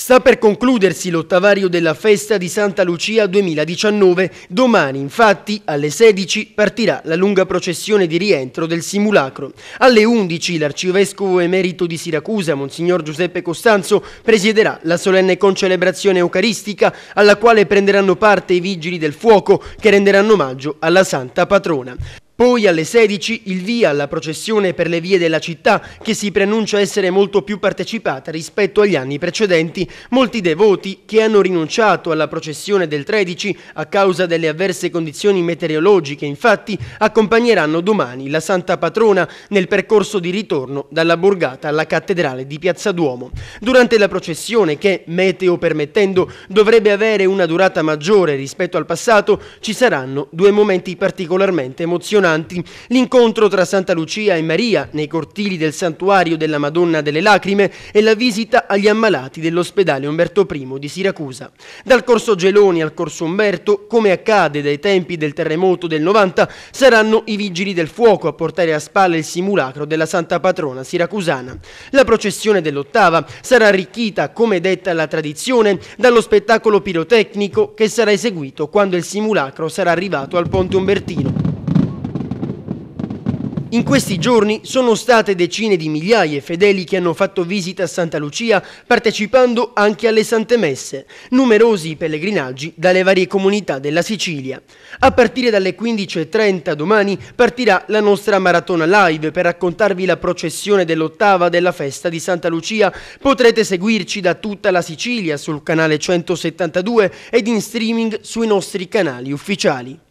Sta per concludersi l'ottavario della festa di Santa Lucia 2019. Domani, infatti, alle 16 partirà la lunga processione di rientro del simulacro. Alle 11 l'arcivescovo emerito di Siracusa, Monsignor Giuseppe Costanzo, presiederà la solenne concelebrazione eucaristica alla quale prenderanno parte i vigili del fuoco che renderanno omaggio alla Santa Patrona. Poi alle 16 il via alla processione per le vie della città che si preannuncia essere molto più partecipata rispetto agli anni precedenti. Molti devoti che hanno rinunciato alla processione del 13 a causa delle avverse condizioni meteorologiche infatti accompagneranno domani la Santa Patrona nel percorso di ritorno dalla borgata alla cattedrale di Piazza Duomo. Durante la processione che, meteo permettendo, dovrebbe avere una durata maggiore rispetto al passato ci saranno due momenti particolarmente emozionanti raffiguranti l'incontro tra Santa Lucia e Maria nei cortili del santuario della Madonna delle Lacrime e la visita agli ammalati dell'ospedale Umberto I di Siracusa. Dal corso Geloni al corso Umberto, come accade dai tempi del terremoto del 90, saranno i vigili del fuoco a portare a spalle il simulacro della Santa Patrona siracusana. La processione dell'ottava sarà arricchita, come detta la tradizione, dallo spettacolo pirotecnico che sarà eseguito quando il simulacro sarà arrivato al Ponte Umbertino. In questi giorni sono state decine di migliaia fedeli che hanno fatto visita a Santa Lucia partecipando anche alle Sante Messe, numerosi pellegrinaggi dalle varie comunità della Sicilia. A partire dalle 15.30 domani partirà la nostra maratona live per raccontarvi la processione dell'ottava della festa di Santa Lucia. Potrete seguirci da tutta la Sicilia sul canale 172 ed in streaming sui nostri canali ufficiali.